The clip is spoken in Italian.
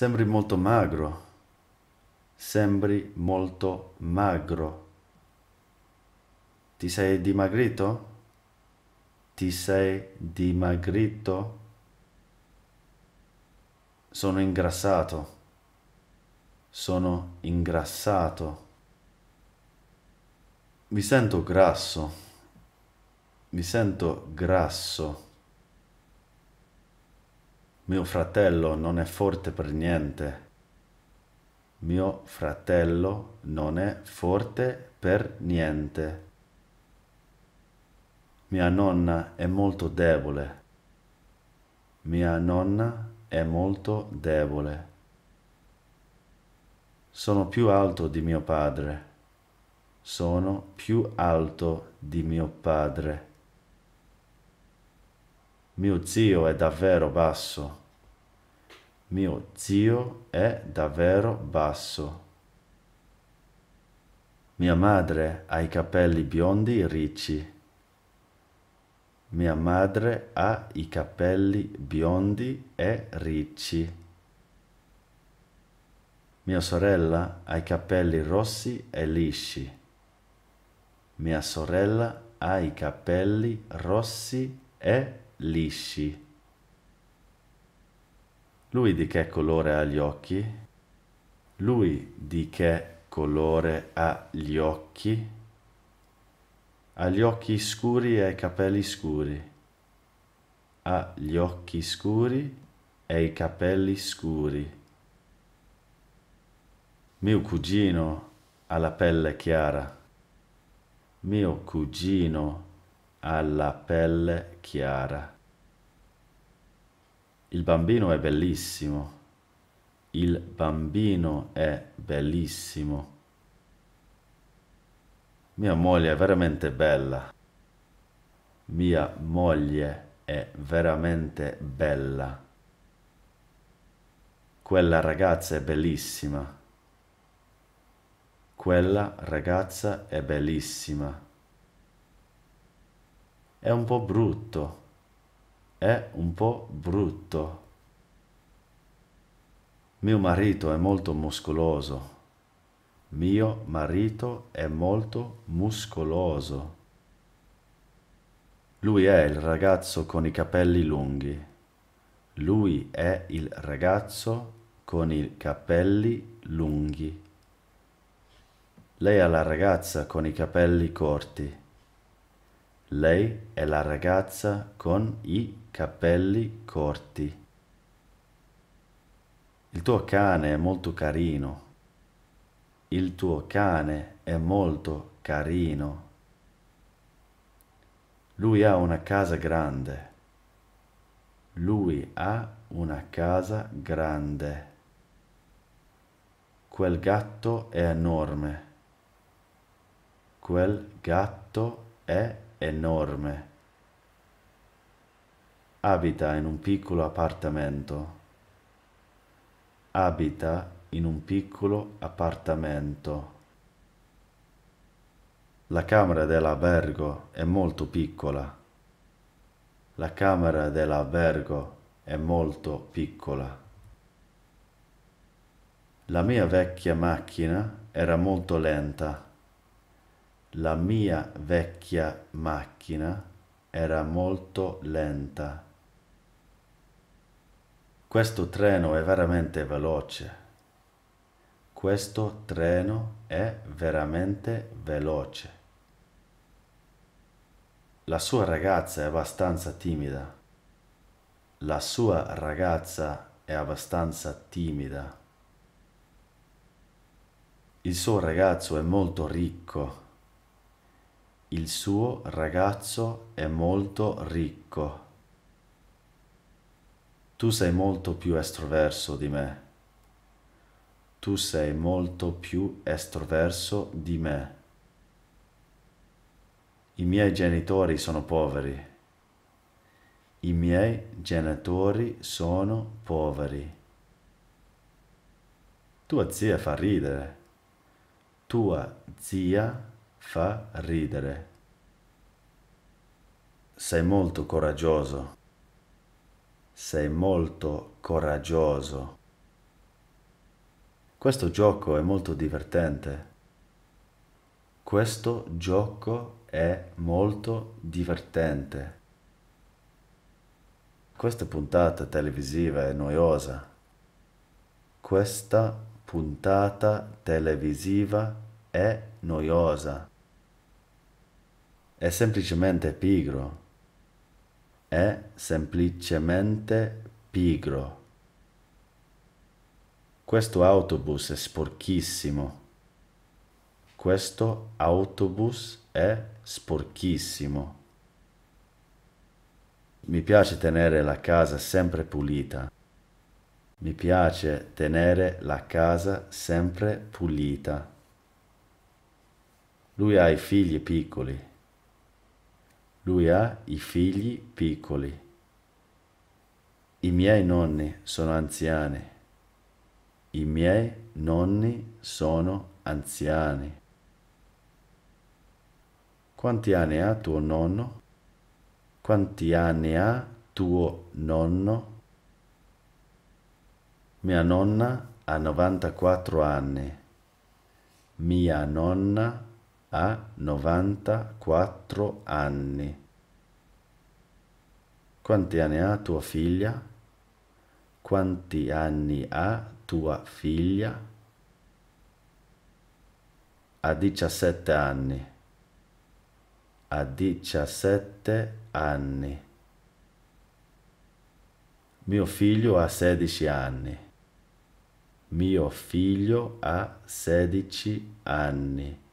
Sembri molto magro. Sembri molto magro. Ti sei dimagrito? Ti sei dimagrito? Sono ingrassato. Sono ingrassato. Mi sento grasso. Mi sento grasso. Mio fratello non è forte per niente. Mio fratello non è forte per niente. Mia nonna è molto debole. Mia nonna è molto debole. Sono più alto di mio padre. Sono più alto di mio padre. Mio zio è davvero basso. Mio zio è davvero basso. Mia madre ha i capelli biondi ricci. Mia madre ha i capelli biondi e ricci. Mia sorella ha i capelli rossi e lisci. Mia sorella ha i capelli rossi e lisci lisci. Lui di che colore ha gli occhi? Lui di che colore ha gli occhi? Ha gli occhi scuri e i capelli scuri. Ha gli occhi scuri e i capelli scuri. Mio cugino ha la pelle chiara. Mio cugino alla pelle chiara. Il bambino è bellissimo. Il bambino è bellissimo. Mia moglie è veramente bella. Mia moglie è veramente bella. Quella ragazza è bellissima. Quella ragazza è bellissima. È un po' brutto. È un po' brutto. Mio marito è molto muscoloso. Mio marito è molto muscoloso. Lui è il ragazzo con i capelli lunghi. Lui è il ragazzo con i capelli lunghi. Lei è la ragazza con i capelli corti. Lei è la ragazza con i capelli corti. Il tuo cane è molto carino. Il tuo cane è molto carino. Lui ha una casa grande. Lui ha una casa grande. Quel gatto è enorme. Quel gatto è enorme enorme. Abita in un piccolo appartamento. Abita in un piccolo appartamento. La camera dell'albergo è molto piccola. La camera dell'albergo è molto piccola. La mia vecchia macchina era molto lenta. La mia vecchia macchina era molto lenta. Questo treno è veramente veloce. Questo treno è veramente veloce. La sua ragazza è abbastanza timida. La sua ragazza è abbastanza timida. Il suo ragazzo è molto ricco. Il suo ragazzo è molto ricco. Tu sei molto più estroverso di me. Tu sei molto più estroverso di me. I miei genitori sono poveri. I miei genitori sono poveri. Tua zia fa ridere. Tua zia fa ridere. Sei molto coraggioso. Sei molto coraggioso. Questo gioco è molto divertente. Questo gioco è molto divertente. Questa puntata televisiva è noiosa. Questa puntata televisiva è noiosa. È semplicemente pigro. È semplicemente pigro. Questo autobus è sporchissimo. Questo autobus è sporchissimo. Mi piace tenere la casa sempre pulita. Mi piace tenere la casa sempre pulita. Lui ha i figli piccoli. Lui ha i figli piccoli. I miei nonni sono anziani. I miei nonni sono anziani. Quanti anni ha tuo nonno? Quanti anni ha tuo nonno? Mia nonna ha 94 anni. Mia nonna ha 94 anni. Quanti anni ha tua figlia? Quanti anni ha tua figlia? A 17 anni. A 17 anni. Mio figlio ha 16 anni. Mio figlio ha 16 anni.